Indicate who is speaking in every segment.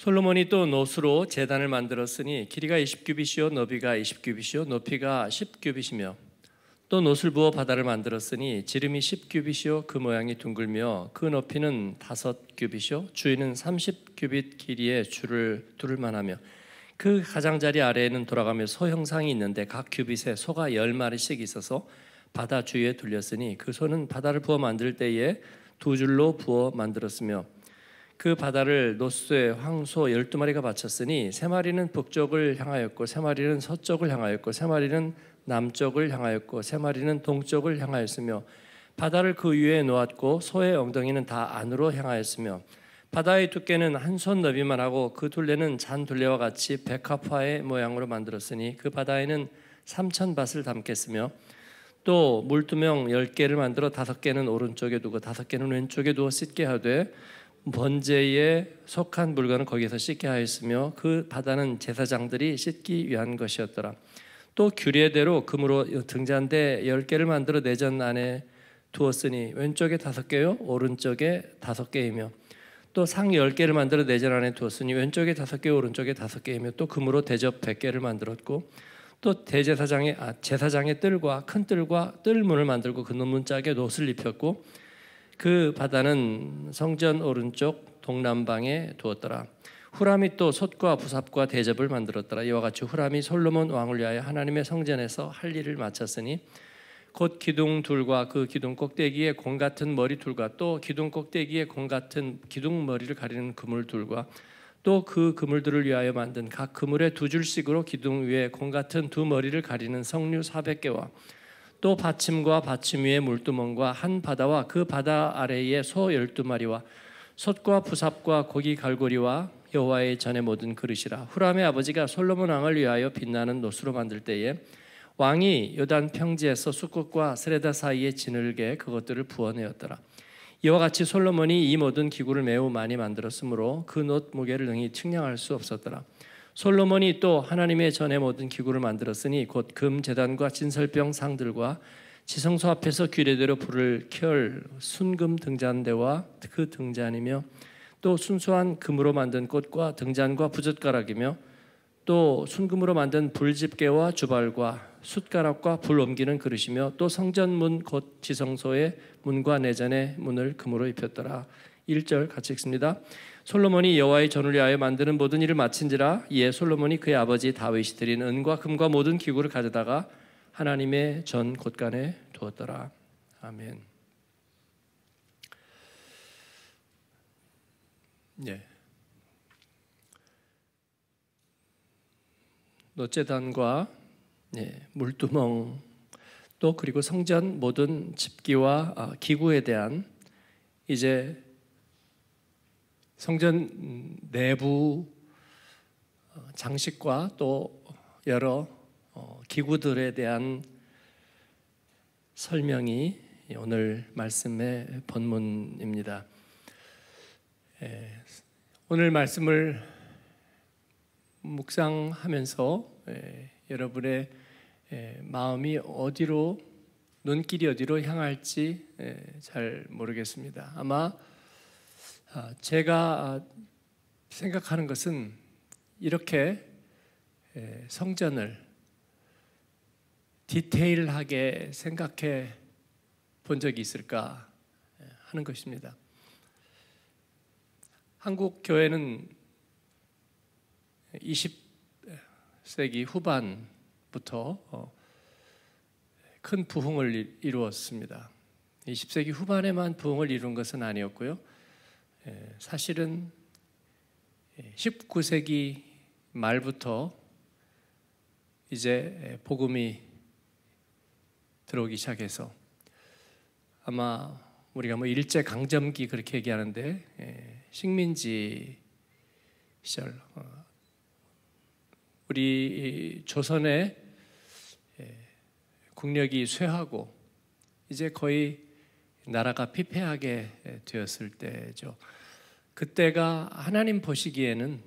Speaker 1: 솔로몬이 또 노수로 재단을 만들었으니 길이가 20규빗이요 너비가 20규빗이요 높이가 10규빗이며 또 노술 부어 바다를 만들었으니 지름이 10규빗이요 그 모양이 둥글며 그 높이는 5규빗이요 주위는 30규빗 길이의 줄을 두를 만하며 그 가장자리 아래에는 돌아가며 소 형상이 있는데 각 규빗에 소가 10마리씩 있어서 바다 주위에 둘렸으니 그 소는 바다를 부어 만들 때에 두 줄로 부어 만들었으며 그 바다를 노스의 황소 열두 마리가 바쳤으니 세 마리는 북쪽을 향하였고 세 마리는 서쪽을 향하였고 세 마리는 남쪽을 향하였고 세 마리는 동쪽을 향하였으며 바다를 그 위에 놓았고 소의 엉덩이는 다 안으로 향하였으며 바다의 두께는 한 손 너비만 하고 그 둘레는 잔 둘레와 같이 백합화의 모양으로 만들었으니 그 바다에는 삼천 밭을 담겠으며 또 물 두명 열개를 만들어 다섯 개는 오른쪽에 두고 다섯 개는 왼쪽에 두어 씻게 하되 번제에 속한 물건은 거기에서 씻게 하였으며 그 바다는 제사장들이 씻기 위한 것이었더라. 또 규례대로 금으로 등잔대 열 개를 만들어 내전 안에 두었으니 왼쪽에 다섯 개요 오른쪽에 다섯 개이며 또상열 개를 만들어 내전 안에 두었으니 왼쪽에 다섯 개 오른쪽에 다섯 개이며 또 금으로 대접 백 개를 만들었고 또 대제사장의 아, 제사장의 뜰과 큰 뜰과 뜰문을 만들고 그 논문 짝에 놋을 입혔고 그 바다는 성전 오른쪽 동남방에 두었더라. 후람이 또 솥과 부삽과 대접을 만들었더라. 이와 같이 후람이 솔로몬 왕을 위하여 하나님의 성전에서 할 일을 마쳤으니 곧 기둥 둘과 그 기둥 꼭대기에 공 같은 머리 둘과 또 기둥 꼭대기에 공 같은 기둥 머리를 가리는 그물 둘과 또 그 그물들을 위하여 만든 각 그물에 두 줄씩으로 기둥 위에 공 같은 두 머리를 가리는 성류 400개와 또 받침과 받침 위에 물두멍과 한 바다와 그 바다 아래에 소 열두 마리와 솥과 부삽과 고기 갈고리와 여호와의 전에 모든 그릇이라 후람의 아버지가 솔로몬 왕을 위하여 빛나는 노수로 만들 때에 왕이 요단 평지에서 수꽃과 스레다 사이에 지늘게 그것들을 부어내었더라 이와 같이 솔로몬이 이 모든 기구를 매우 많이 만들었으므로 그놋 무게를 능히 측량할 수 없었더라 솔로몬이 또 하나님의 전에 모든 기구를 만들었으니 곧금재단과 진설병 상들과 지성소 앞에서 귀례대로 불을 켤 순금 등잔대와 그 등잔이며 또 순수한 금으로 만든 꽃과 등잔과 부젓가락이며 또 순금으로 만든 불집게와 주발과 숟가락과불 옮기는 그릇이며 또 성전문 곧 지성소의 문과 내전의 문을 금으로 입혔더라. 1절 같이 읽습니다. 솔로몬이 여호와의 전을 위하여 만드는 모든 일을 마친지라 이에 솔로몬이 그의 아버지 다윗이 드린 은과 금과 모든 기구를 가져다가 하나님의 전 곳간에 두었더라. 아멘. 예. 노제단과 예, 물두멍 또 그리고 성전 모든 집기와 아, 기구에 대한 이제 성전 내부 어, 장식과 또 여러 어, 기구들에 대한 설명이 오늘 말씀의 본문입니다. 예, 오늘 말씀을 묵상하면서 예, 여러분의 예, 마음이 어디로 눈길이 어디로 향할지 잘 모르겠습니다. 아마 아, 제가 아, 생각하는 것은 이렇게 성전을 디테일하게 생각해 본 적이 있을까 하는 것입니다. 한국 교회는 20세기 후반부터 어, 큰 부흥을 이루었습니다. 20세기 후반에만 부흥을 이룬 것은 아니었고요. 예, 사실은 19세기 예, 말부터 이제 예, 복음이 들어오기 시작해서 아마 우리가 뭐 일제 강점기 그렇게 얘기하는데 식민지 시절 어, 우리 조선의 국력이 쇠하고 이제 거의 나라가 피폐하게 되었을 때죠. 그때가 하나님 보시기에는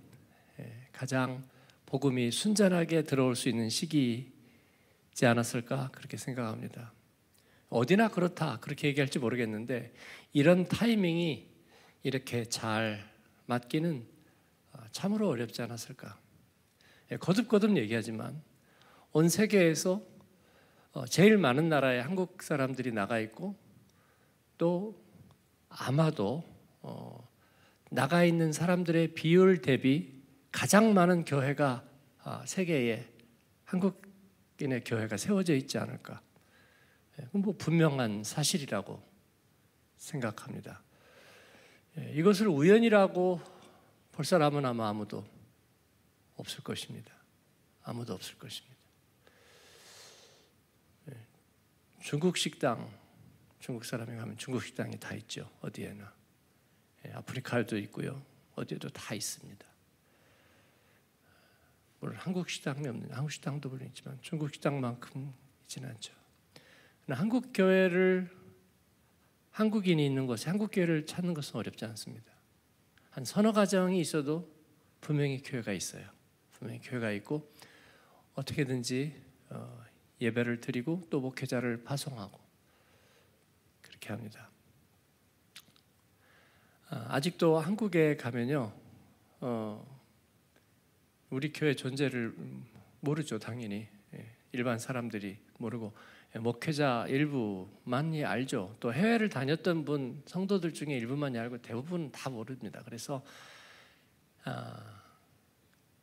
Speaker 1: 예, 가장 복음이 순전하게 들어올 수 있는 시기지 않았을까 그렇게 생각합니다. 어디나 그렇다 그렇게 얘기할지 모르겠는데 이런 타이밍이 이렇게 잘 맞기는 아, 참으로 어렵지 않았을까. 예, 거듭거듭 얘기하지만 온 세계에서 어, 제일 많은 나라에 한국 사람들이 나가 있고 또 아마도 어, 나가 있는 사람들의 비율 대비 가장 많은 교회가 아, 세계에 한국인의 교회가 세워져 있지 않을까. 예, 뭐 분명한 사실이라고 생각합니다. 예, 이것을 우연이라고 볼 사람은 아마 아무도 없을 것입니다. 아무도 없을 것입니다. 예, 중국 식당 중국 사람이 가면 중국 식당이 다 있죠. 어디에나. 예, 아프리카에도 있고요. 어디에도 다 있습니다. 물론 한국 식당이 없는 한국 식당도 물론 있지만 중국 식당만큼 있지는 않죠. 한국 교회를 한국인이 있는 곳에 한국 교회를 찾는 것은 어렵지 않습니다. 한 서너 가정이 있어도 분명히 교회가 있어요. 분명히 교회가 있고 어떻게든지 어, 예배를 드리고 또 목회자를 파송하고 그렇게 합니다. 아, 아직도 한국에 가면요, 어, 우리 교회 존재를 모르죠, 당연히 예, 일반 사람들이 모르고 예, 목회자 일부만이 알죠. 또 해외를 다녔던 분 성도들 중에 일부만이 알고 대부분 다 모릅니다. 그래서 아,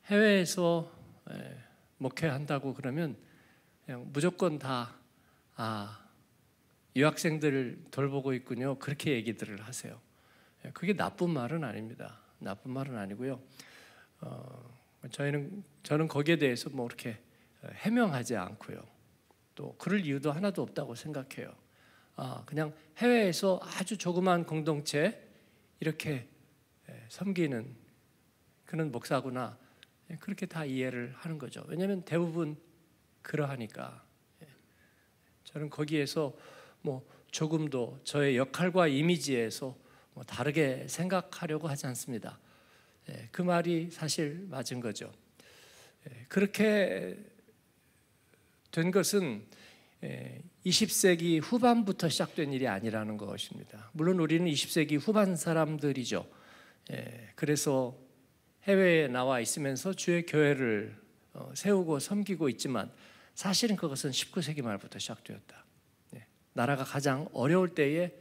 Speaker 1: 해외에서 예, 목회한다고 그러면 무조건 다 아, 유학생들을 돌보고 있군요. 그렇게 얘기들을 하세요. 예, 그게 나쁜 말은 아닙니다. 나쁜 말은 아니고요. 어, 저희는 저는 거기에 대해서 뭐 이렇게 어, 해명하지 않고요. 또 그럴 이유도 하나도 없다고 생각해요. 아, 그냥 해외에서 아주 조그만 공동체 이렇게 예, 섬기는 그런 목사구나 예, 그렇게 다 이해를 하는 거죠. 왜냐하면 대부분 그러하니까 저는 거기에서 뭐 조금도 저의 역할과 이미지에서 뭐 다르게 생각하려고 하지 않습니다. 예, 그 말이 사실 맞은 거죠. 예, 그렇게 된 것은 20세기 예, 후반부터 시작된 일이 아니라는 것입니다. 물론 우리는 20세기 후반 사람들이죠. 예, 그래서 해외에 나와 있으면서 주의 교회를 어, 세우고 섬기고 있지만 사실은 그것은 19세기 말부터 시작되었다. 나라가 가장 어려울 때에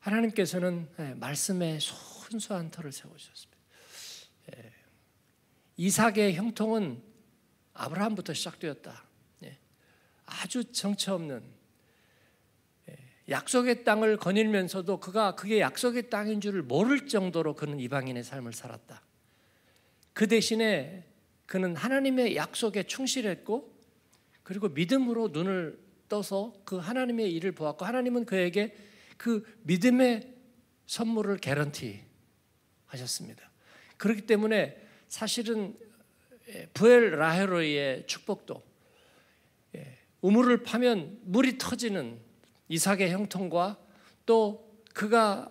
Speaker 1: 하나님께서는 예, 말씀에 순수한 터를 세우셨습니다. 예. 이삭의 형통은 아브라함부터 시작되었다. 예. 아주 정처 없는 약속의 땅을 거닐면서도 그가 그게 약속의 땅인 줄을 모를 정도로 그는 이방인의 삶을 살았다. 그 대신에 그는 하나님의 약속에 충실했고 그리고 믿음으로 눈을 떠서 그 하나님의 일을 보았고 하나님은 그에게 그 믿음의 선물을 개런티 하셨습니다. 그렇기 때문에 사실은 예, 부엘 라헤로의 축복도 예, 우물을 파면 물이 터지는 이삭의 형통과 또 그가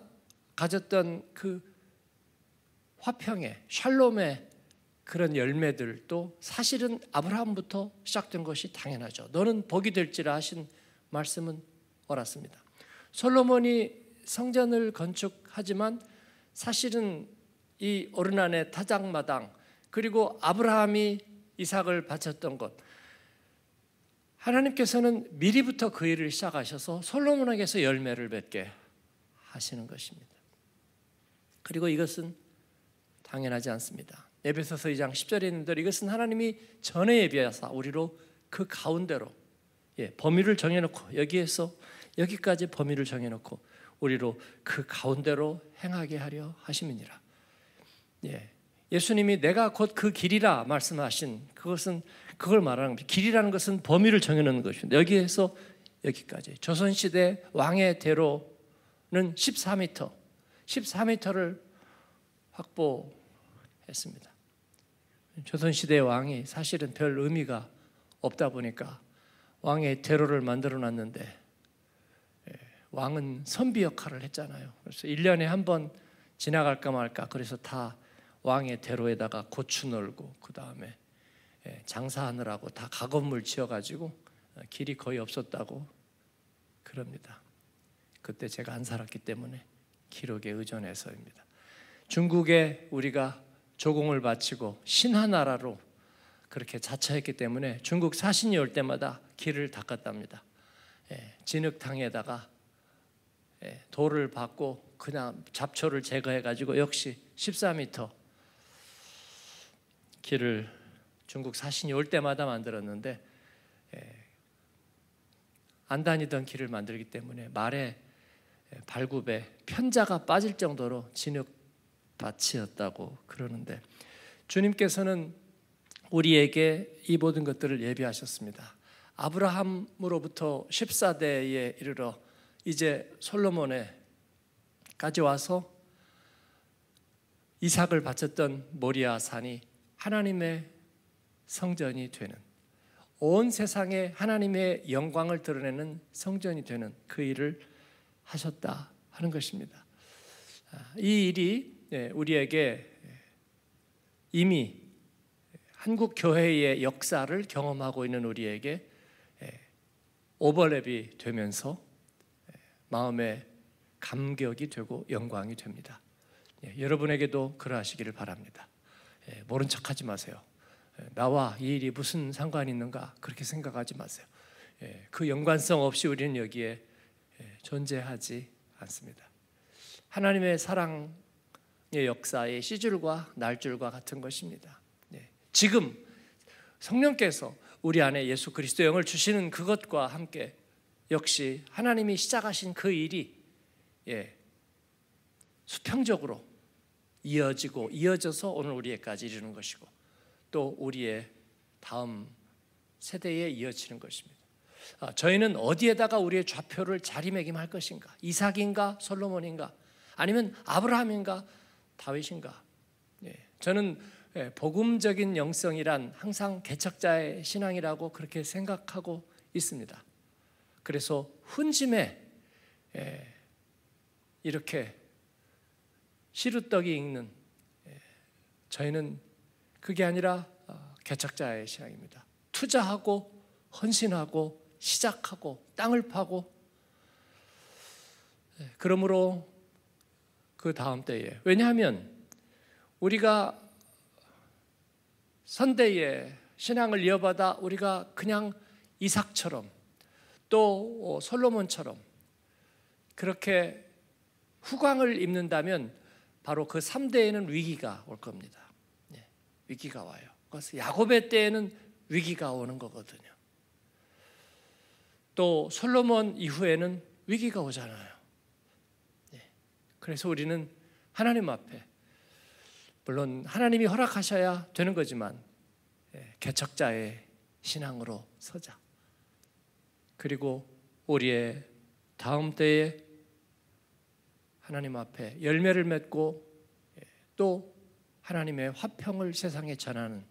Speaker 1: 가졌던 그 화평의 샬롬의 그런 열매들도 사실은 아브라함부터 시작된 것이 당연하죠. 너는 복이 될지라 하신 말씀은 옳았습니다. 솔로몬이 성전을 건축하지만 사실은 이 오르난의 타작마당 그리고 아브라함이 이삭을 바쳤던 것 하나님께서는 미리부터 그 일을 시작하셔서 솔로몬에게서 열매를 맺게 하시는 것입니다. 그리고 이것은 당연하지 않습니다. 에베소서 2장 10절에 있는데 이것은 하나님이 전에 비하사 우리로 그 가운데로 예, 범위를 정해놓고 여기에서 여기까지 범위를 정해놓고 우리로 그 가운데로 행하게 하려 하심이니라. 예, 예수님이 내가 곧 그 길이라 말씀하신 그것은 그걸 말하는 겁 길이라는 것은 범위를 정해놓는 것입니다. 여기에서 여기까지 조선시대 왕의 대로는 14m, 14m를 확보 했습니다. 조선시대 왕이 사실은 별 의미가 없다 보니까 왕의 대로를 만들어 놨는데 예, 왕은 선비 역할을 했잖아요. 그래서 1년에 한 번 지나갈까 말까 그래서 다 왕의 대로에다가 고추 널고 그 다음에 예, 장사하느라고 다 가건물 지어가지고 어, 길이 거의 없었다고 그럽니다. 그때 제가 안 살았기 때문에 기록에 의존해서입니다. 중국에 우리가 조공을 바치고 신하 나라로 그렇게 자처했기 때문에 중국 사신이 올 때마다 길을 닦았답니다. 예, 진흙탕에다가 예, 돌을 받고 그냥 잡초를 제거해 가지고 역시 14m 길을 중국 사신이 올 때마다 만들었는데 예, 안 다니던 길을 만들기 때문에 말에 예, 발굽에 편자가 빠질 정도로 진흙 밭이었다고 그러는데 주님께서는 우리에게 이 모든 것들을 예비하셨습니다. 아브라함으로부터 14대에 이르러 이제 솔로몬에까지 와서 이삭을 바쳤던 모리아 산이 하나님의 성전이 되는 온 세상에 하나님의 영광을 드러내는 성전이 되는 그 일을 하셨다 하는 것입니다. 아, 이 일이 예, 우리에게 이미 한국 교회의 역사를 경험하고 있는 우리에게 예, 오버랩이 되면서 예, 마음의 감격이 되고 영광이 됩니다. 여러분에게도 그러하시기를 바랍니다. 모른 척하지 마세요. 나와 이 일이 무슨 상관이 있는가 그렇게 생각하지 마세요. 그 연관성 없이 우리는 여기에 존재하지 않습니다. 하나님의 사랑 예, 역사의 시줄과 날줄과 같은 것입니다. 네. 지금 성령께서 우리 안에 예수 그리스도 영을 주시는 그것과 함께 역시 하나님이 시작하신 그 일이 예, 수평적으로 이어지고 이어져서 오늘 우리에까지 이르는 것이고 또 우리의 다음 세대에 이어지는 것입니다. 아, 저희는 어디에다가 우리의 좌표를 자리매김할 것인가? 이삭인가? 솔로몬인가? 아니면 아브라함인가? 다윗인가? 예, 저는 예, 복음적인 영성이란 항상 개척자의 신앙이라고 그렇게 생각하고 있습니다. 그래서 훈심에 예, 이렇게 시루떡이 익는 저희는 그게 아니라 어, 개척자의 신앙입니다. 투자하고 헌신하고 시작하고 땅을 파고 그러므로 그 다음 때에. 왜냐하면 우리가 선대에 신앙을 이어받아 우리가 그냥 이삭처럼 또 어, 솔로몬처럼 그렇게 후광을 입는다면 바로 그 3대에는 위기가 올 겁니다. 예, 위기가 와요. 그래서 야곱의 때에는 위기가 오는 거거든요. 또 솔로몬 이후에는 위기가 오잖아요. 그래서 우리는 하나님 앞에 물론 하나님이 허락하셔야 되는 거지만 예, 개척자의 신앙으로 서자. 그리고 우리의 다음 때에 하나님 앞에 열매를 맺고 예, 또 하나님의 화평을 세상에 전하는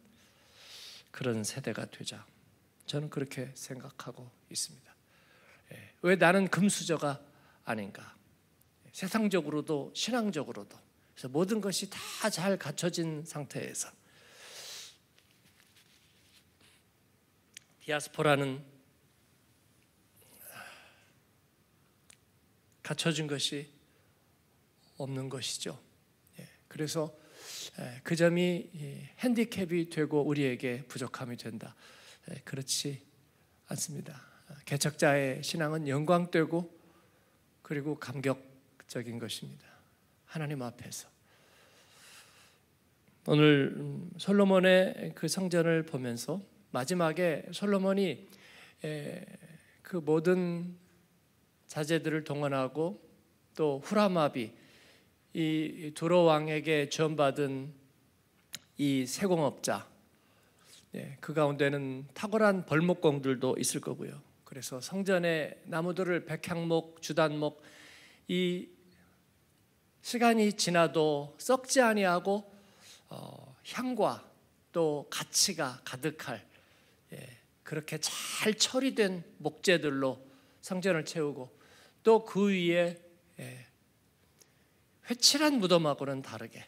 Speaker 1: 그런 세대가 되자. 저는 그렇게 생각하고 있습니다. 예, 왜 나는 금수저가 아닌가? 세상적으로도 신앙적으로도 그래서 모든 것이 다 잘 갖춰진 상태에서 디아스포라는 아, 갖춰진 것이 없는 것이죠. 예, 그래서 예, 그 점이 핸디캡이 되고 우리에게 부족함이 된다. 예, 그렇지 않습니다. 아, 개척자의 신앙은 영광되고 그리고 감격 적인 것입니다. 하나님 앞에서. 오늘 솔로몬의 그 성전을 보면서 마지막에 솔로몬이 그 모든 자제들을 동원하고 또 후라마비 이 두로 왕에게 지원받은 이 세공업자 예, 그 가운데는 탁월한 벌목공들도 있을 거고요. 그래서 성전의 나무들을 백향목, 주단목 이 시간이 지나도 썩지 아니하고 어, 향과 또 가치가 가득할 예, 그렇게 잘 처리된 목재들로 성전을 채우고 또 그 위에 예, 회칠한 무덤하고는 다르게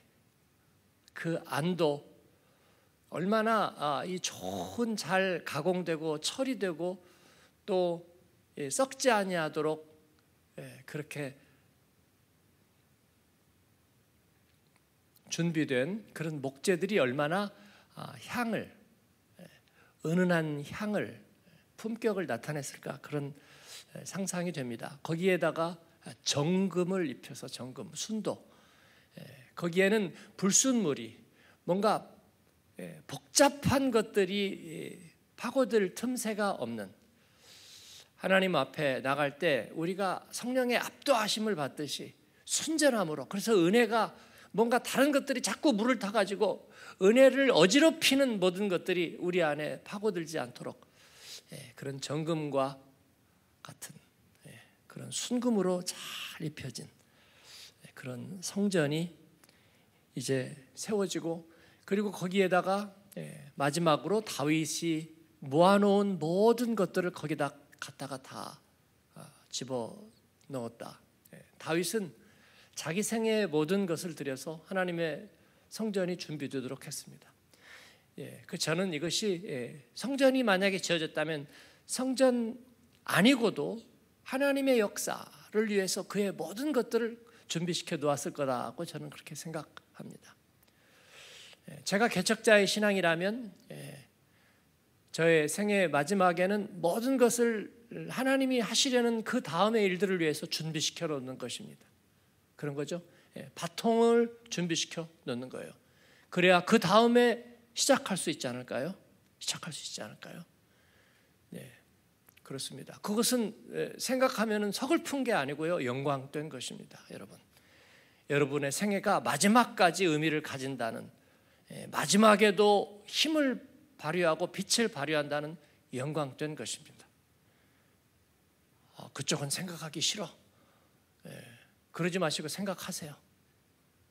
Speaker 1: 그 안도 얼마나 아, 이 좋은 잘 가공되고 처리되고 또 예, 썩지 아니하도록 예, 그렇게 준비된 그런 목재들이 얼마나 아, 향을 예, 은은한 향을 예, 품격을 나타냈을까 그런 예, 상상이 됩니다. 거기에다가 아, 정금을 입혀서 정금 순도 거기에는 불순물이 뭔가 복잡한 것들이 파고들 틈새가 없는 하나님 앞에 나갈 때 우리가 성령의 압도하심을 받듯이 순전함으로 그래서 은혜가 뭔가 다른 것들이 자꾸 물을 타가지고 은혜를 어지럽히는 모든 것들이 우리 안에 파고들지 않도록 예, 그런 정금과 같은 예, 그런 순금으로 잘 입혀진 예, 그런 성전이 이제 세워지고 그리고 거기에다가 마지막으로 다윗이 모아놓은 모든 것들을 거기다 갖다가 다 아, 집어 넣었다. 다윗은 자기 생애의 모든 것을 들여서 하나님의 성전이 준비되도록 했습니다. 예, 그 저는 이것이 예, 성전이 만약에 지어졌다면 성전 아니고도 하나님의 역사를 위해서 그의 모든 것들을 준비시켜 놓았을 거라고 저는 그렇게 생각합니다. 예, 제가 개척자의 신앙이라면 예, 저의 생애 마지막에는 모든 것을 하나님이 하시려는 그 다음의 일들을 위해서 준비시켜 놓는 것입니다. 그런 거죠. 예, 바통을 준비시켜 놓는 거예요. 그래야 그 다음에 시작할 수 있지 않을까요? 시작할 수 있지 않을까요? 네, 그렇습니다. 그것은 예, 생각하면 서글픈 게 아니고요, 영광된 것입니다, 여러분. 여러분의 생애가 마지막까지 의미를 가진다는 예, 마지막에도 힘을 발휘하고 빛을 발휘한다는 영광된 것입니다. 아, 그쪽은 생각하기 싫어. 예, 그러지 마시고 생각하세요.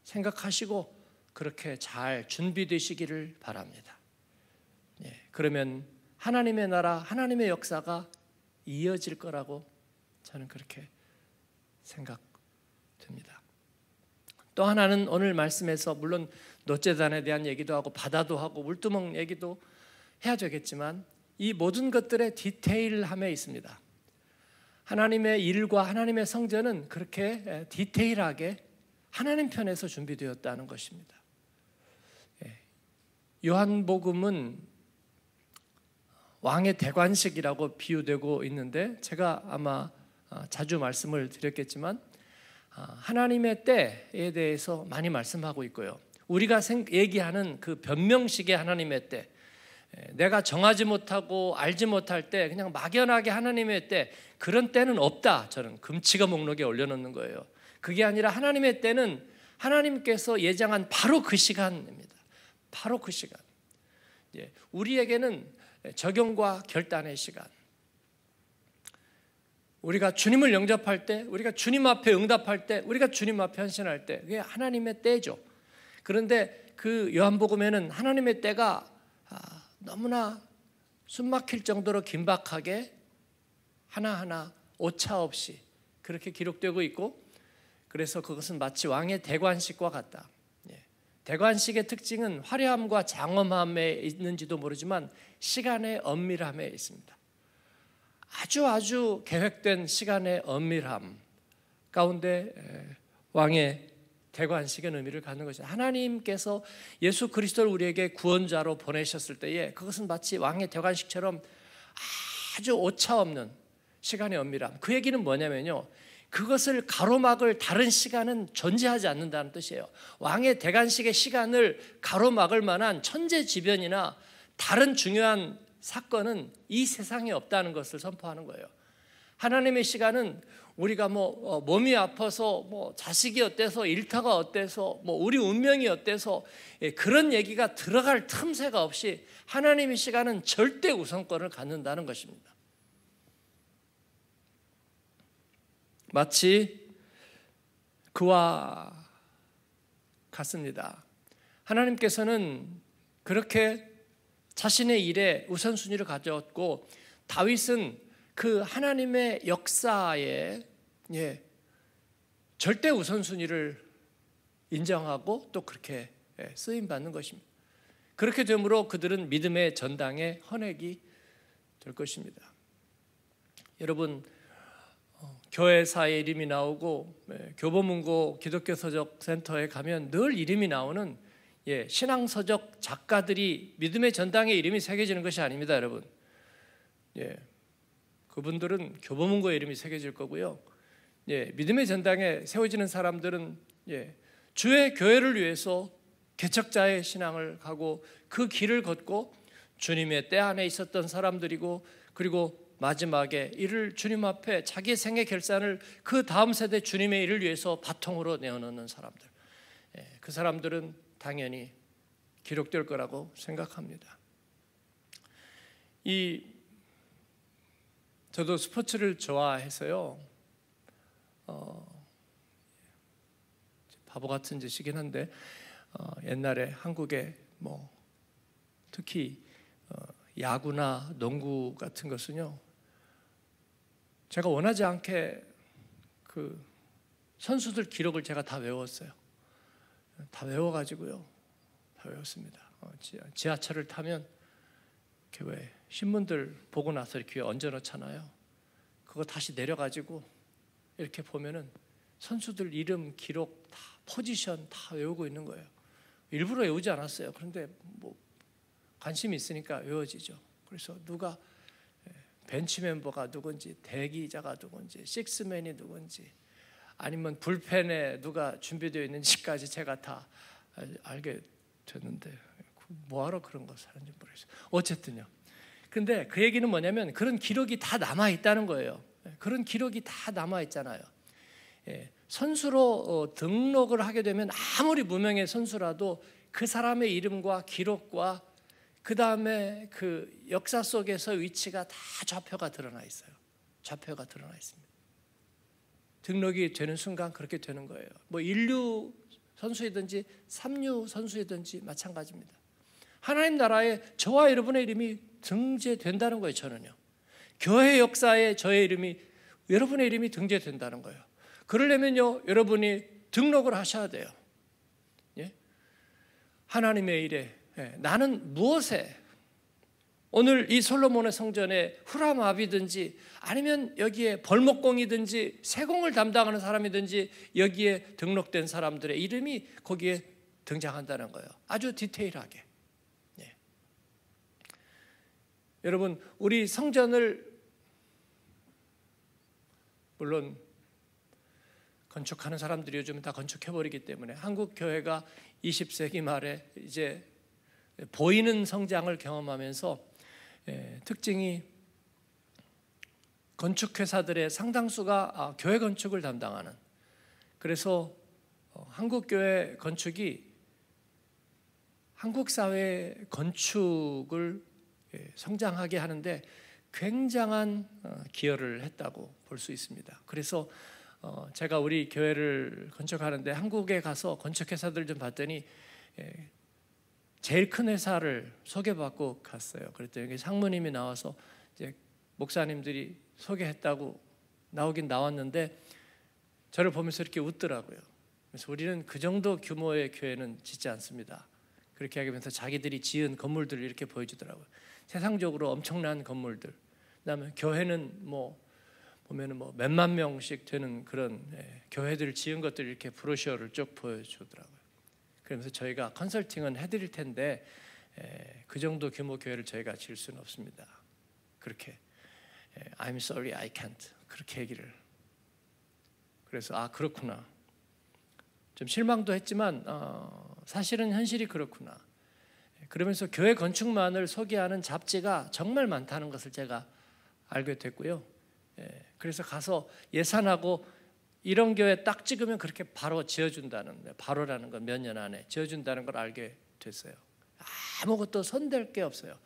Speaker 1: 생각하시고 그렇게 잘 준비되시기를 바랍니다. 예, 그러면 하나님의 나라, 하나님의 역사가 이어질 거라고 저는 그렇게 생각됩니다. 또 하나는 오늘 말씀에서 물론 노제단에 대한 얘기도 하고 바다도 하고 물두멍 얘기도 해야 되겠지만 이 모든 것들의 디테일함에 있습니다. 하나님의 일과 하나님의 성전은 그렇게 디테일하게 하나님 편에서 준비되었다는 것입니다. 예. 요한복음은 왕의 대관식이라고 비유되고 있는데 제가 아마 아, 자주 말씀을 드렸겠지만 아, 하나님의 때에 대해서 많이 말씀하고 있고요. 우리가 얘기하는 그 변명식의 하나님의 때 내가 정하지 못하고 알지 못할 때 그냥 막연하게 하나님의 때 그런 때는 없다. 저는 금치가 목록에 올려놓는 거예요. 그게 아니라 하나님의 때는 하나님께서 예정한 바로 그 시간입니다. 바로 그 시간. 예, 우리에게는 적용과 결단의 시간. 우리가 주님을 영접할 때, 우리가 주님 앞에 응답할 때, 우리가 주님 앞에 헌신할 때, 그게 하나님의 때죠. 그런데 그 요한복음에는 하나님의 때가 아, 너무나 숨막힐 정도로 긴박하게 하나하나 오차 없이 그렇게 기록되고 있고 그래서 그것은 마치 왕의 대관식과 같다. 예. 대관식의 특징은 화려함과 장엄함에 있는지도 모르지만 시간의 엄밀함에 있습니다. 아주 아주 계획된 시간의 엄밀함 가운데 왕의 대관식의 의미를 갖는 것이 하나님께서 예수 그리스도를 우리에게 구원자로 보내셨을 때에 그것은 마치 왕의 대관식처럼 아주 오차 없는 시간의 엄밀함. 그 얘기는 뭐냐면요. 그것을 가로막을 다른 시간은 존재하지 않는다는 뜻이에요. 왕의 대관식의 시간을 가로막을 만한 천재지변이나 다른 중요한 사건은 이 세상에 없다는 것을 선포하는 거예요. 하나님의 시간은 우리가 뭐 어, 몸이 아파서 뭐 자식이 어때서 일터가 어때서 뭐 우리 운명이 어때서 예, 그런 얘기가 들어갈 틈새가 없이 하나님의 시간은 절대 우선권을 갖는다는 것입니다. 마치 그와 같습니다. 하나님께서는 그렇게 자신의 일에 우선순위를 가져왔고 다윗은 그 하나님의 역사에 예, 절대 우선순위를 인정하고 또 그렇게 예, 쓰임 받는 것입니다. 그렇게 되므로 그들은 믿음의 전당에 헌액이 될 것입니다. 여러분 어, 교회사의 이름이 나오고 예, 교보문고 기독교 서적 센터에 가면 늘 이름이 나오는 예, 신앙 서적 작가들이 믿음의 전당에 이름이 새겨지는 것이 아닙니다, 여러분. 예, 그분들은 교보문고 이름이 새겨질 거고요. 예, 믿음의 전당에 세워지는 사람들은 예, 주의 교회를 위해서 개척자의 신앙을 가고 그 길을 걷고 주님의 때 안에 있었던 사람들이고 그리고 마지막에 이를 주님 앞에 자기 생애 결산을 그 다음 세대 주님의 일을 위해서 바통으로 내어놓는 사람들. 예, 그 사람들은 당연히 기록될 거라고 생각합니다. 이 저도 스포츠를 좋아해서요. 어, 바보 같은 짓이긴 한데 어, 옛날에 한국에 뭐 특히 어, 야구나 농구 같은 것은요. 제가 원하지 않게 그 선수들 기록을 제가 다 외웠어요. 다 외워가지고요. 다 외웠습니다. 어, 지하, 지하철을 타면 이렇 신문들 보고 나서 이렇게 얹어놓잖아요. 그거 다시 내려가지고 이렇게 보면은 선수들 이름, 기록, 다 포지션 다 외우고 있는 거예요. 일부러 외우지 않았어요. 그런데 뭐 관심이 있으니까 외워지죠. 그래서 누가 예, 벤치 멤버가 누군지, 대기자가 누군지, 식스맨이 누군지, 아니면 불펜에 누가 준비되어 있는지까지 제가 다 알게 됐는데 뭐하러 그런 것사는지 모르겠어요. 어쨌든요. 근데 그 얘기는 뭐냐면 그런 기록이 다 남아 있다는 거예요. 예, 그런 기록이 다 남아 있잖아요. 예, 선수로 어, 등록을 하게 되면 아무리 무명의 선수라도 그 사람의 이름과 기록과 그 다음에 그 역사 속에서 위치가 다 좌표가 드러나 있어요. 좌표가 드러나 있습니다. 등록이 되는 순간 그렇게 되는 거예요. 뭐 인류 선수이든지 삼류 선수이든지 마찬가지입니다. 하나님 나라에 저와 여러분의 이름이 등재된다는 거예요, 저는요. 교회 역사에 저의 이름이, 여러분의 이름이 등재된다는 거예요. 그러려면요, 여러분이 등록을 하셔야 돼요. 예? 하나님의 일에, 예. 나는 무엇에, 오늘 이 솔로몬의 성전에 후라마비든지 아니면 여기에 벌목공이든지 세공을 담당하는 사람이든지 여기에 등록된 사람들의 이름이 거기에 등장한다는 거예요. 아주 디테일하게. 여러분, 우리 성전을 물론 건축하는 사람들이 요즘 다 건축해 버리기 때문에 한국 교회가 20세기 말에 이제 보이는 성장을 경험하면서 예, 특징이 건축 회사들의 상당수가 아, 교회 건축을 담당하는 그래서 어, 한국 교회 건축이 한국 사회 건축을 예, 성장하게 하는데 굉장한 어, 기여를 했다고 볼 수 있습니다. 그래서 어, 제가 우리 교회를 건축하는데 한국에 가서 건축회사들 좀 봤더니 예, 제일 큰 회사를 소개받고 갔어요. 그랬더니 상무님이 나와서 이제 목사님들이 소개했다고 나오긴 나왔는데 저를 보면서 이렇게 웃더라고요. 그래서 우리는 그 정도 규모의 교회는 짓지 않습니다. 그렇게 하면서 자기들이 지은 건물들을 이렇게 보여주더라고요. 세상적으로 엄청난 건물들. 그다음에 교회는 뭐 보면은 뭐 몇만 명씩 되는 그런 예, 교회들을 지은 것들 이렇게 브로셔를 쭉 보여주더라고요. 그러면서 저희가 컨설팅은 해드릴 텐데 예, 그 정도 규모 교회를 저희가 질 수는 없습니다. 그렇게 예, I'm sorry, I can't 그렇게 얘기를. 그래서 아 그렇구나. 좀 실망도 했지만 어, 사실은 현실이 그렇구나. 그러면서 교회 건축만을 소개하는 잡지가 정말 많다는 것을 제가 알게 됐고요. 예, 그래서 가서 예산하고 이런 교회 딱 찍으면 그렇게 바로 지어준다는 바로라는 건 몇 년 안에 지어준다는 걸 알게 됐어요. 아무것도 손댈 게 없어요.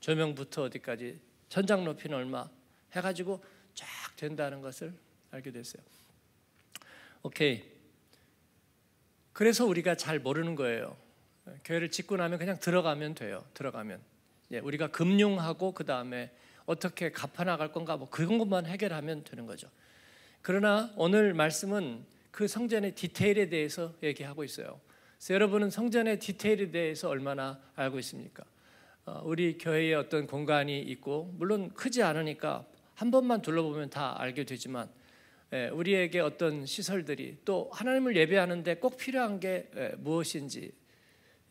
Speaker 1: 조명부터 어디까지 천장 높이는 얼마 해가지고 쫙 된다는 것을 알게 됐어요. 오케이. 그래서 우리가 잘 모르는 거예요. 교회를 짓고 나면 그냥 들어가면 돼요. 들어가면. 예, 우리가 금융하고 그 다음에 어떻게 갚아나갈 건가 뭐 그런 것만 해결하면 되는 거죠. 그러나 오늘 말씀은 그 성전의 디테일에 대해서 얘기하고 있어요. 그래서 여러분은 성전의 디테일에 대해서 얼마나 알고 있습니까? 어, 우리 교회에 어떤 공간이 있고 물론 크지 않으니까 한 번만 둘러보면 다 알게 되지만 예, 우리에게 어떤 시설들이 또 하나님을 예배하는데 꼭 필요한 게 예, 무엇인지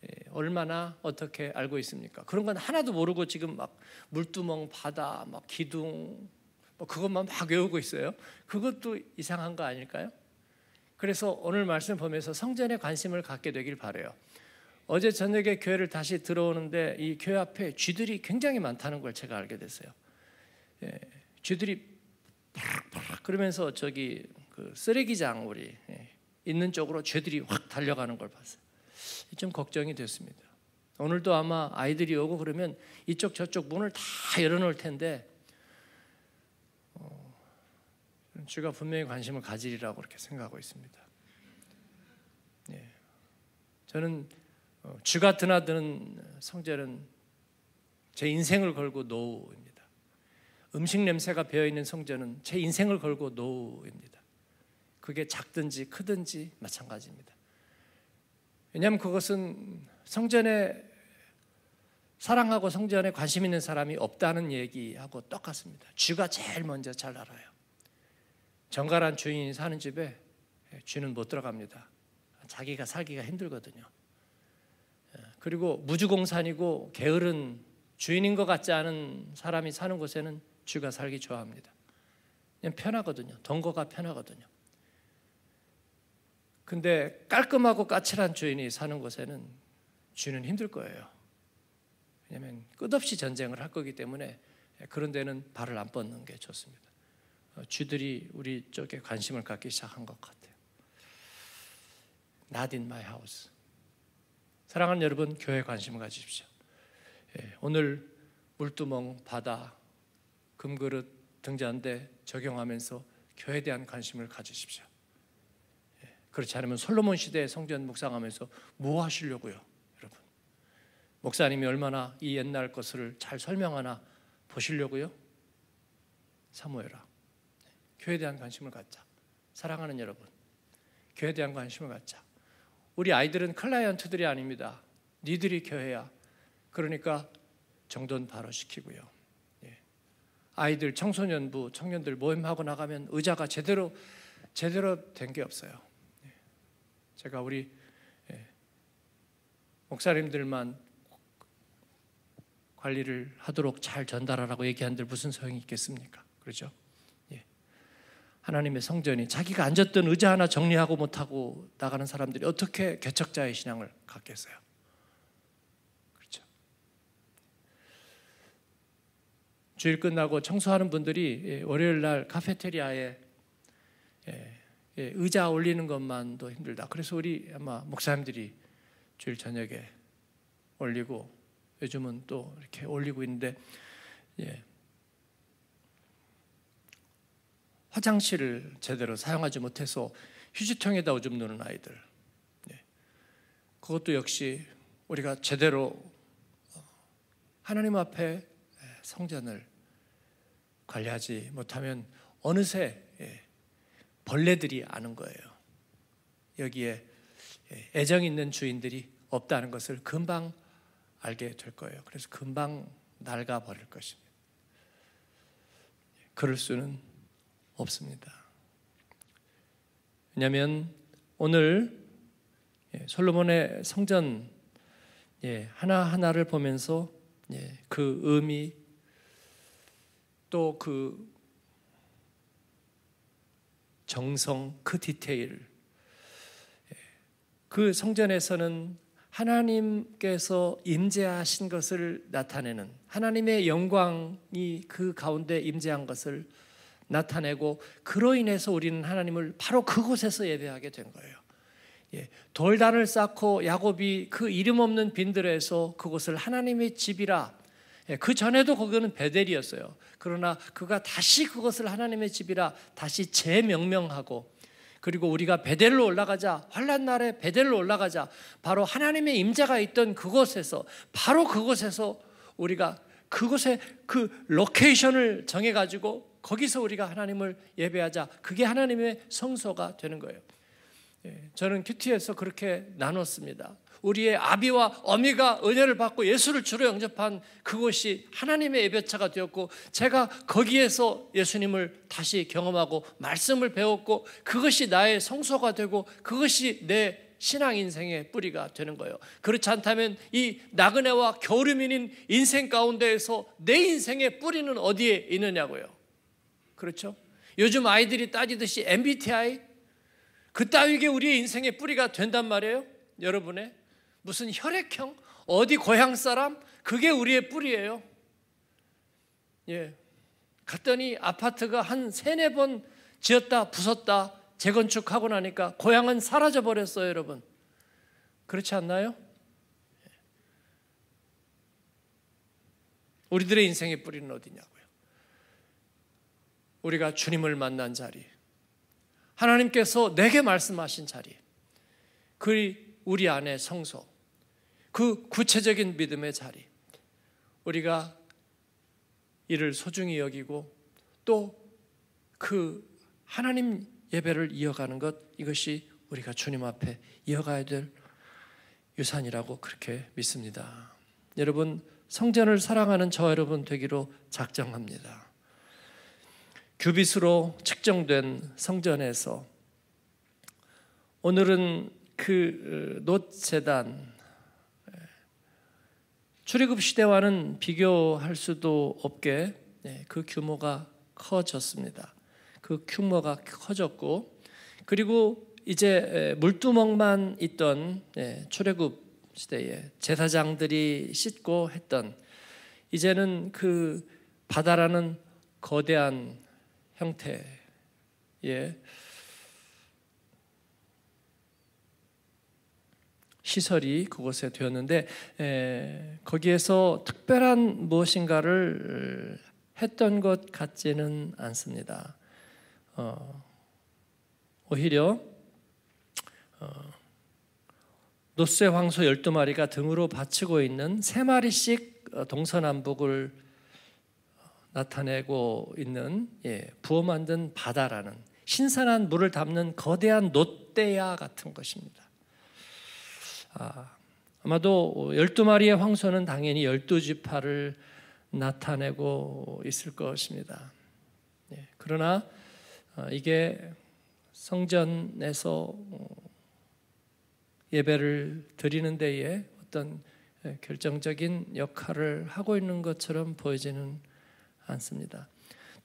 Speaker 1: 예, 얼마나 어떻게 알고 있습니까? 그런 건 하나도 모르고 지금 막 물두멍 바다 막 기둥 뭐 그것만 막 외우고 있어요. 그것도 이상한 거 아닐까요? 그래서 오늘 말씀 보면서 성전에 관심을 갖게 되길 바래요. 어제 저녁에 교회를 다시 들어오는데 이 교회 앞에 쥐들이 굉장히 많다는 걸 제가 알게 됐어요. 예, 쥐들이 팍 그러면서 저기 그 쓰레기장 우리 예, 있는 쪽으로 죄들이 확 달려가는 걸 봤어요. 좀 걱정이 됐습니다. 오늘도 아마 아이들이 오고 그러면 이쪽 저쪽 문을 다 열어놓을 텐데 어, 주가 분명히 관심을 가지리라고 그렇게 생각하고 있습니다. 예. 저는 어, 주가 드나드는 성질은 제 인생을 걸고 노우입니다. 음식 냄새가 배어 있는 성전은 제 인생을 걸고 노입니다. 그게 작든지 크든지 마찬가지입니다. 왜냐하면 그것은 성전에 사랑하고 성전에 관심 있는 사람이 없다는 얘기하고 똑같습니다. 쥐가 제일 먼저 잘 알아요. 정갈한 주인이 사는 집에 쥐는 못 들어갑니다. 자기가 살기가 힘들거든요. 그리고 무주공산이고 게으른 주인인 것 같지 않은 사람이 사는 곳에는 주가 살기 좋아합니다. 그냥 편하거든요. 동거가 편하거든요. 근데 깔끔하고 까칠한 주인이 사는 곳에는 주는 힘들 거예요. 왜냐하면 끝없이 전쟁을 할 거기 때문에 그런 데는 발을 안 뻗는 게 좋습니다. 어, 주들이 우리 쪽에 관심을 갖기 시작한 것 같아요. Not in my house. 사랑하는 여러분, 교회 관심 가지십시오. 예, 오늘 물두멍 바다 금그릇 등잔대 적용하면서 교회에 대한 관심을 가지십시오. 예, 그렇지 않으면 솔로몬 시대의 성전 묵상하면서 뭐 하시려고요, 여러분? 목사님이 얼마나 이 옛날 것을 잘 설명하나 보시려고요? 사모해라. 교회에 대한 관심을 갖자. 사랑하는 여러분, 교회에 대한 관심을 갖자. 우리 아이들은 클라이언트들이 아닙니다. 니들이 교회야. 그러니까 정돈 바로 시키고요. 아이들 청소년부 청년들 모임하고 나가면 의자가 제대로 제대로 된 게 없어요. 예. 제가 우리 예, 목사님들만 관리를 하도록 잘 전달하라고 얘기한들 무슨 소용이 있겠습니까? 그렇죠? 예. 하나님의 성전이 자기가 앉았던 의자 하나 정리하고 못하고 나가는 사람들이 어떻게 개척자의 신앙을 갖겠어요? 주일 끝나고 청소하는 분들이 예, 월요일 날 카페테리아에 예, 예, 의자 올리는 것만도 힘들다. 그래서 우리 아마 목사님들이 주일 저녁에 올리고 요즘은 또 이렇게 올리고 있는데 예. 화장실을 제대로 사용하지 못해서 휴지통에다 오줌 누는 아이들 예. 그것도 역시 우리가 제대로 어, 하나님 앞에 성전을 관리하지 못하면 어느새 예, 벌레들이 아는 거예요. 여기에 예, 애정 있는 주인들이 없다는 것을 금방 알게 될 거예요. 그래서 금방 낡아 버릴 것입니다. 그럴 수는 없습니다. 왜냐하면 오늘 예, 솔로몬의 성전 하나 하나를 보면서 그 의미 또그 정성 그 디테일 예. 그 성전에서는 하나님께서 임재하신 것을 나타내는 하나님의 영광이 그 가운데 임재한 것을 나타내고 그로 인해서 우리는 하나님을 바로 그곳에서 예배하게 된 거예요. 예, 돌단을 쌓고 야곱이 그 이름 없는 빈들에서 그곳을 하나님의 집이라 예, 그 전에도 거기는 베델이었어요. 그러나 그가 다시 그것을 하나님의 집이라 다시 재명명하고 그리고 우리가 베델로 올라가자 환란 날에 베델로 올라가자 바로 하나님의 임재가 있던 그곳에서 바로 그곳에서 우리가 그곳에 그 로케이션을 정해 가지고 거기서 우리가 하나님을 예배하자 그게 하나님의 성소가 되는 거예요. 예, 저는 큐티에서 그렇게 나눴습니다. 우리의 아비와 어미가 은혜를 받고 예수를 주로 영접한 그곳이 하나님의 예배차가 되었고 제가 거기에서 예수님을 다시 경험하고 말씀을 배웠고 그것이 나의 성소가 되고 그것이 내 신앙 인생의 뿌리가 되는 거예요. 그렇지 않다면 이 나그네와 겨울민인 인생 가운데에서 내 인생의 뿌리는 어디에 있느냐고요. 그렇죠? 요즘 아이들이 따지듯이 MBTI 그 따위게 우리의 인생의 뿌리가 된단 말이에요. 여러분의 무슨 혈액형, 어디 고향 사람, 그게 우리의 뿌리예요. 예. 갔더니 아파트가 한 세네 번 지었다 부쉈다 재건축하고 나니까 고향은 사라져 버렸어요, 여러분. 그렇지 않나요? 우리들의 인생의 뿌리는 어디냐고요? 우리가 주님을 만난 자리, 하나님께서 내게 말씀하신 자리, 그 우리 안에 성소, 그 구체적인 믿음의 자리. 우리가 이를 소중히 여기고 또 그 하나님 예배를 이어가는 것 이것이 우리가 주님 앞에 이어가야 될 유산이라고 그렇게 믿습니다. 여러분 성전을 사랑하는 저 여러분 되기로 작정합니다. 규빗으로 측정된 성전에서 오늘은 그 노재단 어, 출애굽 시대와는 비교할 수도 없게 네, 그 규모가 커졌습니다. 그 규모가 커졌고 그리고 이제 물두멍만 있던 네, 출애굽 시대에 제사장들이 씻고 했던 이제는 그 바다라는 거대한 형태의 시설이 그곳에 되었는데 에, 거기에서 특별한 무엇인가를 했던 것 같지는 않습니다. 어, 오히려 어, 노쇠 황소 12마리가 등으로 받치고 있는 3마리씩 어, 동서남북을 어, 나타내고 있는 예, 부어 만든 바다라는 신선한 물을 담는 거대한 놋대야 같은 것입니다. 아, 아마도 12마리의 황소는 당연히 12지파를 나타내고 있을 것입니다. 예, 그러나 아, 이게 성전에서 어, 예배를 드리는 데에 어떤 예, 결정적인 역할을 하고 있는 것처럼 보이지는 않습니다.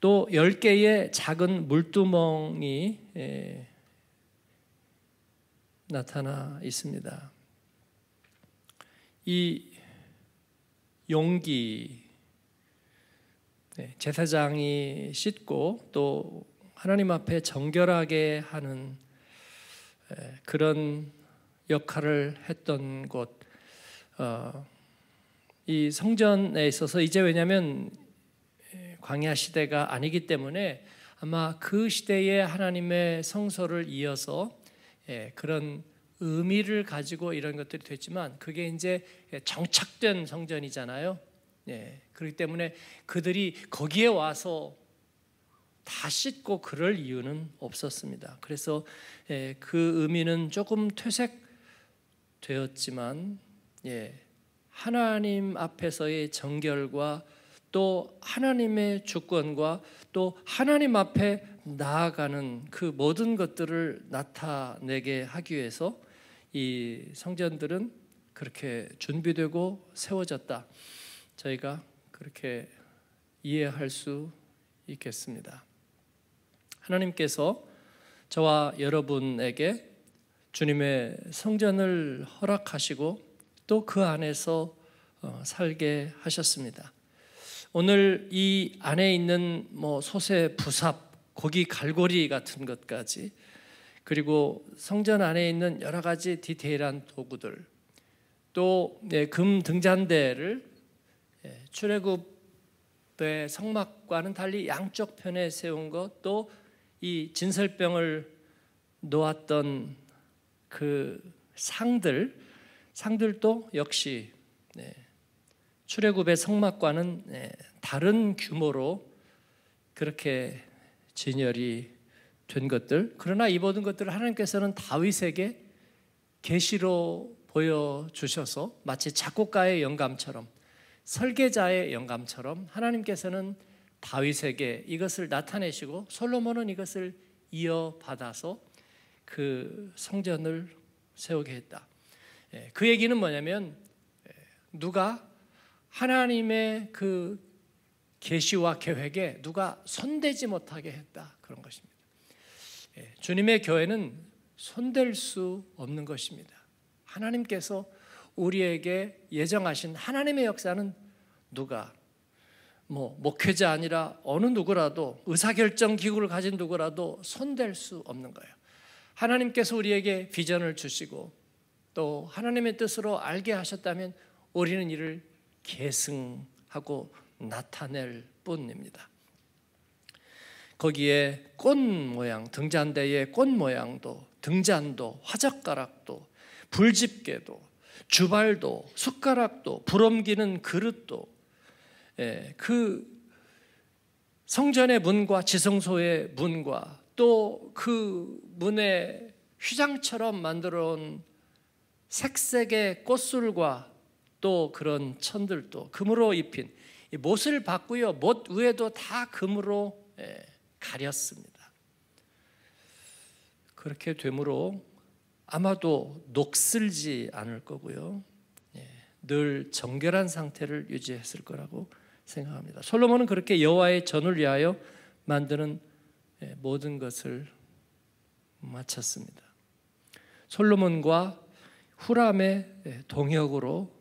Speaker 1: 또 10개의 작은 물두멍이 예, 나타나 있습니다. 이 용기 네, 제사장이 씻고 또 하나님 앞에 정결하게 하는 그런 역할을 했던 곳. 어, 이 성전에 있어서 이제 왜냐하면 광야 시대가 아니기 때문에 아마 그시대에 하나님의 성소를 이어서 그런 의미를 가지고 이런 것들이 됐지만 그게 이제 정착된 성전이잖아요. 예. 그렇기 때문에 그들이 거기에 와서 다 씻고 그럴 이유는 없었습니다. 그래서 예, 그 의미는 조금 퇴색되었지만 예, 하나님 앞에서의 정결과 또 하나님의 주권과 또 하나님 앞에 나아가는 그 모든 것들을 나타내게 하기 위해서 이 성전들은 그렇게 준비되고 세워졌다. 저희가 그렇게 이해할 수 있겠습니다. 하나님께서 저와 여러분에게 주님의 성전을 허락하시고 또 그 안에서 어, 살게 하셨습니다. 오늘 이 안에 있는 뭐 소세 부삽, 고기 갈고리 같은 것까지 그리고 성전 안에 있는 여러 가지 디테일한 도구들 또금 네, 등잔대를 예, 출애굽의 성막과는 달리 양쪽 편에 세운 것또 이 진설병을 놓았던 그 상들 상들도 역시 네, 출애굽의 성막과는 네, 다른 규모로 그렇게 진열이 된 것들 그러나 이 모든 것들을 하나님께서는 다윗에게 계시로 보여 주셔서 마치 작곡가의 영감처럼 설계자의 영감처럼 하나님께서는 다윗에게 이것을 나타내시고 솔로몬은 이것을 이어받아서 그 성전을 세우게 했다. 예, 그 얘기는 뭐냐면 예, 누가 하나님의 그 계시와 계획에 누가 손대지 못하게 했다 그런 것입니다. 예, 주님의 교회는 손댈 수 없는 것입니다. 하나님께서 우리에게 예정하신 하나님의 역사는 누가 뭐 목회자 아니라 어느 누구라도 의사결정 기구를 가진 누구라도 손댈 수 없는 거예요. 하나님께서 우리에게 비전을 주시고 또 하나님의 뜻으로 알게 하셨다면 우리는 이를 계승하고 나타낼 뿐입니다. 거기에 꽃 모양 등잔대의 꽃 모양도 등잔도 화젓가락도 불집게도 주발도 숟가락도 부럼기는 그릇도 예, 그 성전의 문과 지성소의 문과 또 그 문의 휘장처럼 만들어 온 색색의 꽃술과 또 그런 천들도 금으로 입힌 이 못을 봤고요. 못 위에도 다 금으로 예, 가렸습니다. 그렇게 되므로 아마도 녹슬지 않을 거고요. 예, 늘 정결한 상태를 유지했을 거라고 생각합니다. 솔로몬은 그렇게 여호와의 전을 위하여 만드는 예, 모든 것을 마쳤습니다. 솔로몬과 후람의 예, 동역으로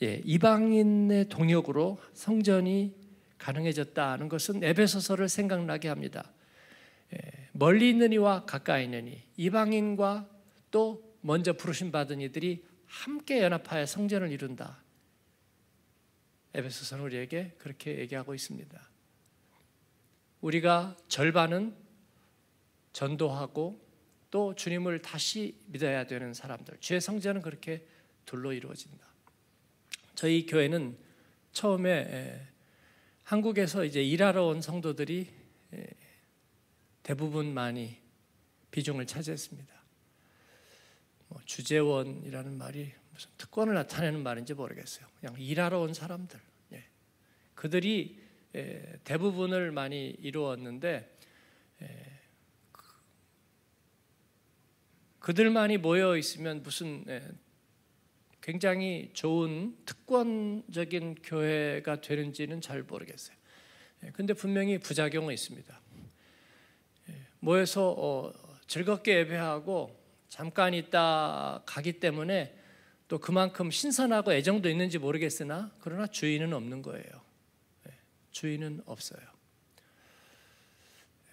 Speaker 1: 이방인의 동역으로 성전이 가능해졌다는 것은 에베소서를 생각나게 합니다. 예, 멀리 있는 이와 가까이 있는 이, 이방인과 또 먼저 부르심 받은 이들이 함께 연합하여 성전을 이룬다. 에베소서는 우리에게 그렇게 얘기하고 있습니다. 우리가 절반은 전도하고 또 주님을 다시 믿어야 되는 사람들. 주 성전은 그렇게 둘로 이루어진다. 저희 교회는 처음에 예, 한국에서 이제 일하러 온 성도들이 예, 대부분 많이 비중을 차지했습니다. 뭐 주재원이라는 말이 무슨 특권을 나타내는 말인지 모르겠어요. 그냥 일하러 온 사람들. 예. 그들이 예, 대부분을 많이 이루었는데 예, 그, 그들만이 모여 있으면 무슨 예, 굉장히 좋은 특권적인 교회가 되는지는 잘 모르겠어요. 예, 근데 분명히 부작용은 있습니다. 예, 모여서 어, 즐겁게 예배하고 잠깐 있다 가기 때문에 또 그만큼 신선하고 애정도 있는지 모르겠으나 그러나 주인은 없는 거예요. 예, 주인은 없어요.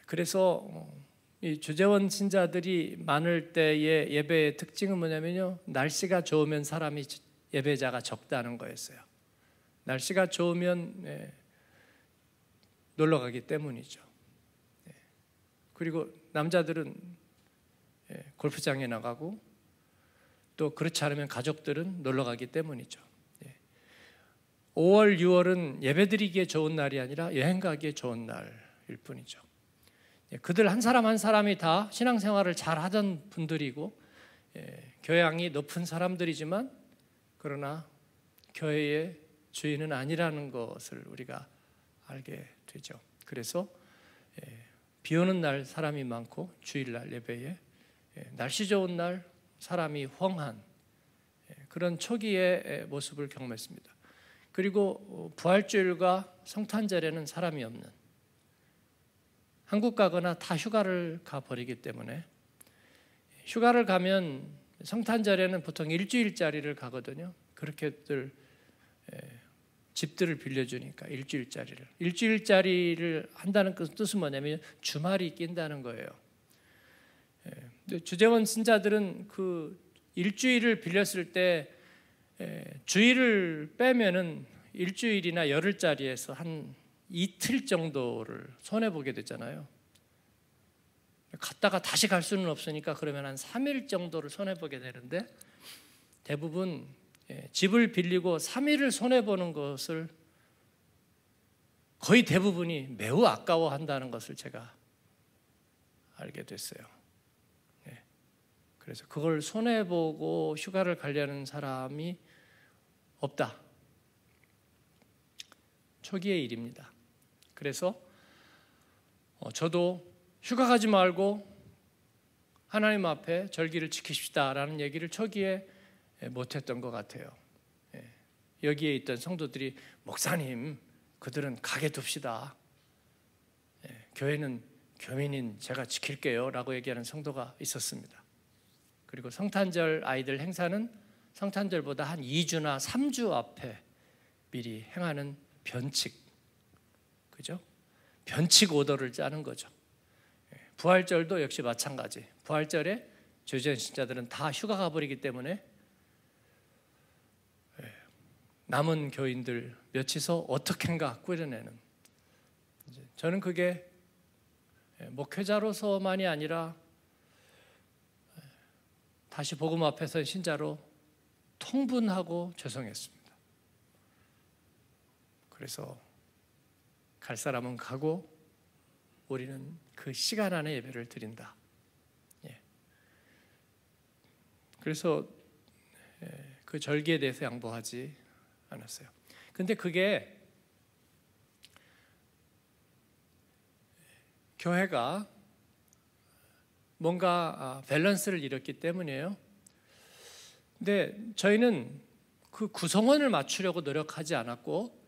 Speaker 1: 그래서 어, 이 주재원 신자들이 많을 때의 예배의 특징은 뭐냐면요. 날씨가 좋으면 사람이 예배자가 적다는 거였어요. 날씨가 좋으면 예, 놀러 가기 때문이죠. 예, 그리고 남자들은 예, 골프장에 나가고 또 그렇지 않으면 가족들은 놀러 가기 때문이죠. 5월, 예. 6월은 예배드리기에 좋은 날이 아니라 여행 가기에 좋은 날일 뿐이죠. 예, 그들 한 사람 한 사람이 다 신앙생활을 잘 하던 분들이고 예, 교양이 높은 사람들이지만 그러나 교회의 주인은 아니라는 것을 우리가 알게 되죠. 그래서 예, 비 오는 날 사람이 많고 주일날 예배에 날씨 좋은 날 사람이 황한 그런 초기의 모습을 경험했습니다. 그리고 부활주일과 성탄절에는 사람이 없는 한국 가거나 다 휴가를 가버리기 때문에 휴가를 가면 성탄절에는 보통 일주일짜리를 가거든요. 그렇게들 예, 집들을 빌려주니까 일주일짜리를 일주일짜리를 한다는 뜻은 뭐냐면 주말이 낀다는 거예요. 예, 주재원 신자들은 그 일주일을 빌렸을 때 예, 주일을 빼면은 일주일이나 열흘짜리에서 한 이틀 정도를 손해 보게 됐잖아요. 갔다가 다시 갈 수는 없으니까 그러면 한 3일 정도를 손해 보게 되는데 대부분 예, 집을 빌리고 3일을 손해 보는 것을 거의 대부분이 매우 아까워한다는 것을 제가 알게 됐어요. 예. 그래서 그걸 손해 보고 휴가를 가려는 사람이 없다. 초기의 일입니다. 그래서 어, 저도 휴가 가지 말고 하나님 앞에 절기를 지키십시다라는 얘기를 초기에 예, 못했던 것 같아요. 예, 여기에 있던 성도들이 목사님 그들은 가게 둡시다. 예, 교회는 교민인 제가 지킬게요라고 얘기하는 성도가 있었습니다. 그리고 성탄절 아이들 행사는 성탄절보다 한 2주나 3주 앞에 미리 행하는 변칙 그죠? 변칙 오더를 짜는 거죠. 예, 부활절도 역시 마찬가지. 부활절에 죄전 신자들은 다 휴가 가버리기 때문에 예, 남은 교인들 몇이서 어떻게인가 꾸려내는. 저는 그게 예, 목회자로서만이 아니라 다시 복음 앞에서 신자로 통분하고 죄송했습니다. 그래서 갈 사람은 가고 우리는 그 시간 안에 예배를 드린다. 예. 그래서 예, 그 절기에 대해서 양보하지 않았어요. 근데 그게 교회가 뭔가 아, 밸런스를 잃었기 때문이에요. 근데 저희는 그 구성원을 맞추려고 노력하지 않았고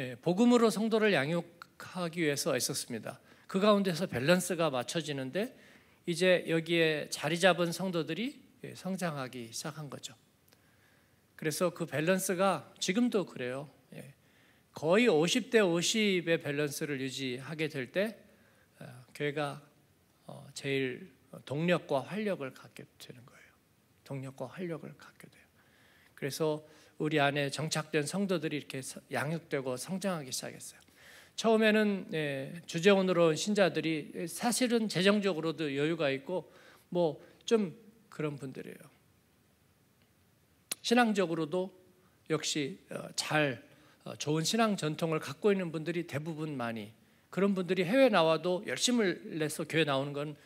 Speaker 1: 예, 복음으로 성도를 양육하기 위해서 있었습니다. 그 가운데서 밸런스가 맞춰지는데 이제 여기에 자리 잡은 성도들이 예, 성장하기 시작한 거죠. 그래서 그 밸런스가 지금도 그래요. 예, 거의 50대 50의 밸런스를 유지하게 될때 어, 교회가 어, 제일 동력과 활력을 갖게 되는 거예요. 동력과 활력을 갖게 돼요. 그래서 우리 안에 정착된 성도들이 이렇게 양육되고 성장하기 시작했어요. 처음에는 예, 주재원으로 온 신자들이 사실은 재정적으로도 여유가 있고 뭐 좀 그런 분들이에요. 신앙적으로도 역시 어, 잘 어, 좋은 신앙 전통을 갖고 있는 분들이 대부분 많이 그런 분들이 해외 나와도 열심을 내서 교회 나오는 건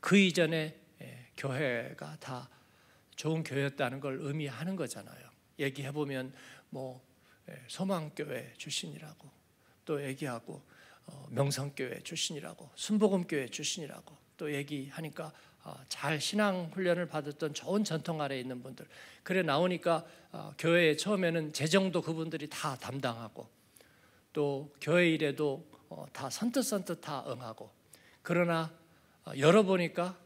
Speaker 1: 그 이전에 예, 교회가 다 좋은 교회였다는 걸 의미하는 거잖아요. 얘기해 보면 뭐 소망교회 예, 출신이라고 또 얘기하고 어, 명성교회 출신이라고 순복음교회 출신이라고 또 얘기하니까 어, 잘 신앙 훈련을 받았던 좋은 전통 아래 있는 분들 그래 나오니까 어, 교회에 처음에는 재정도 그분들이 다 담당하고 또 교회 일에도 어, 다 선뜻선뜻 다 응하고 그러나 아, 열어보니까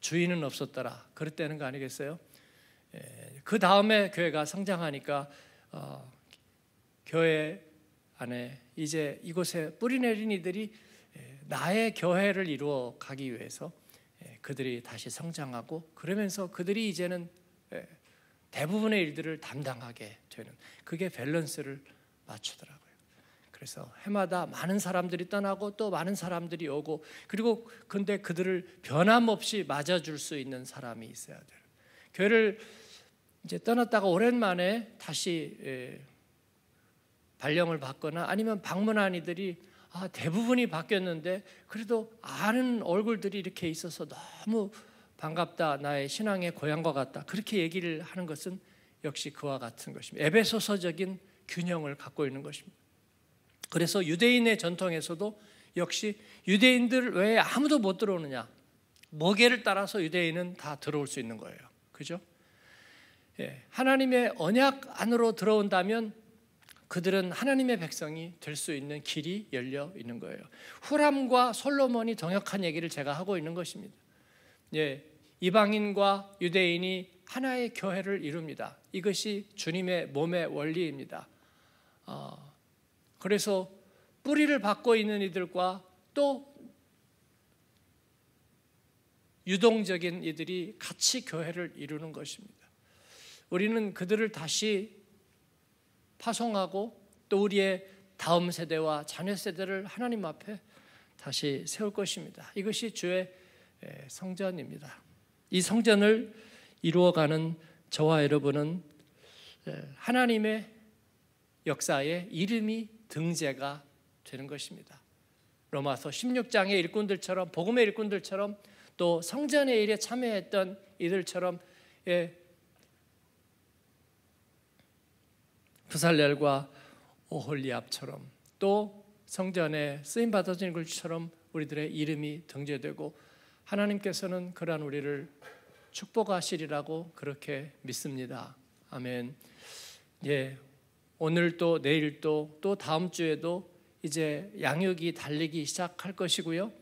Speaker 1: 주인은 없었더라 그럴때는거 아니겠어요? 예, 그 다음에 교회가 성장하니까 어, 교회 안에 이제 이곳에 뿌리내린 이들이 예, 나의 교회를 이루어 가기 위해서 예, 그들이 다시 성장하고 그러면서 그들이 이제는 대부분의 일들을 담당하게 되는 그게 밸런스를 맞추더라고요. 그래서 해마다 많은 사람들이 떠나고 또 많은 사람들이 오고 그리고 근데 그들을 변함없이 맞아줄 수 있는 사람이 있어야 돼요. 교회를 이제 떠났다가 오랜만에 다시 예, 발령을 받거나 아니면 방문한 이들이 아, 대부분이 바뀌었는데 그래도 아는 얼굴들이 이렇게 있어서 너무 반갑다. 나의 신앙의 고향과 같다. 그렇게 얘기를 하는 것은 역시 그와 같은 것입니다. 에베소서적인 균형을 갖고 있는 것입니다. 그래서 유대인의 전통에서도 역시 유대인들 외에 아무도 못 들어오느냐. 모계를 따라서 유대인은 다 들어올 수 있는 거예요. 그죠? 예, 하나님의 언약 안으로 들어온다면 그들은 하나님의 백성이 될 수 있는 길이 열려 있는 거예요. 후람과 솔로몬이 동역한 얘기를 제가 하고 있는 것입니다. 예, 이방인과 유대인이 하나의 교회를 이룹니다. 이것이 주님의 몸의 원리입니다. 어, 그래서 뿌리를 받고 있는 이들과 또 유동적인 이들이 같이 교회를 이루는 것입니다. 우리는 그들을 다시 파송하고 또 우리의 다음 세대와 자녀 세대를 하나님 앞에 다시 세울 것입니다. 이것이 주의 성전입니다. 이 성전을 이루어가는 저와 여러분은 하나님의 역사에 이름이 등재가 되는 것입니다. 로마서 16장의 일꾼들처럼 복음의 일꾼들처럼 또 성전의 일에 참여했던 이들처럼 부살렐과 그 오홀리압처럼 또 성전에 쓰임 받아진 글처럼 우리들의 이름이 등재되고 하나님께서는 그러한 우리를 축복하시리라고 그렇게 믿습니다. 아멘. 예. 오늘 또 내일 또또 다음 주에도 이제 양육이 달리기 시작할 것이고요.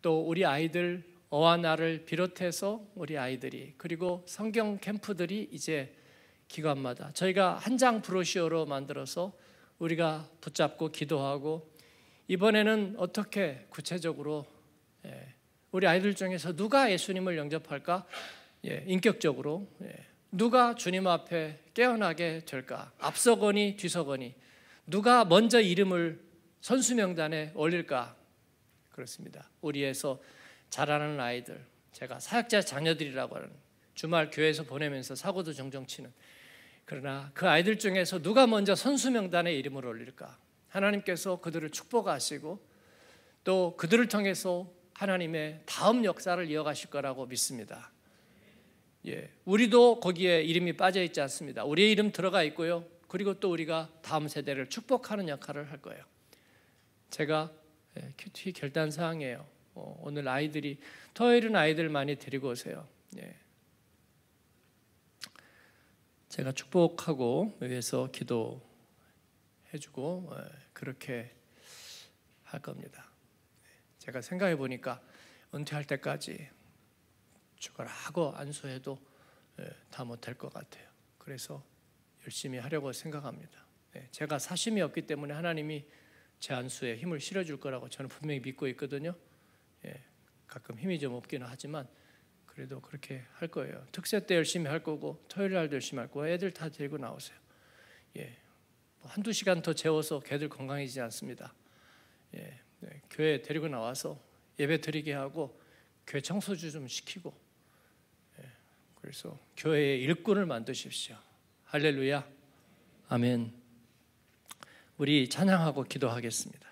Speaker 1: 또 우리 아이들 어와 나를 비롯해서 우리 아이들이 그리고 성경 캠프들이 이제 기간마다 저희가 한 장 브로시어로 만들어서 우리가 붙잡고 기도하고 이번에는 어떻게 구체적으로 예, 우리 아이들 중에서 누가 예수님을 영접할까? 예, 인격적으로 예, 누가 주님 앞에 깨어나게 될까? 앞서거니 뒤서거니 누가 먼저 이름을 선수 명단에 올릴까? 그렇습니다. 우리에서 자라는 아이들, 제가 사역자 자녀들이라고 하는 주말 교회에서 보내면서 사고도 종종 치는 그러나 그 아이들 중에서 누가 먼저 선수 명단에 이름을 올릴까? 하나님께서 그들을 축복하시고 또 그들을 통해서 하나님의 다음 역사를 이어가실 거라고 믿습니다. 예, 우리도 거기에 이름이 빠져 있지 않습니다. 우리의 이름 들어가 있고요. 그리고 또 우리가 다음 세대를 축복하는 역할을 할 거예요. 제가 큐티 예, 결단 사항이에요. 어, 오늘 아이들이 토요일은 아이들 많이 데리고 오세요. 예. 제가 축복하고 위해서 기도해주고 어, 그렇게 할 겁니다. 제가 생각해 보니까 은퇴할 때까지 죽어라고 안수해도 예, 다 못할 것 같아요. 그래서 열심히 하려고 생각합니다. 예, 제가 사심이 없기 때문에 하나님이 제 안수에 힘을 실어줄 거라고 저는 분명히 믿고 있거든요. 예, 가끔 힘이 좀 없기는 하지만 그래도 그렇게 할 거예요. 특세 때 열심히 할 거고 토요일 날도 열심히 할 거고 애들 다 데리고 나오세요. 예, 뭐 한두 시간 더 재워서 걔들 건강해지지 않습니다. 예, 네, 교회 데리고 나와서 예배 드리게 하고 교회 청소좀 시키고 예, 그래서 교회의 일꾼을 만드십시오. 할렐루야, 아멘. 우리 찬양하고 기도하겠습니다.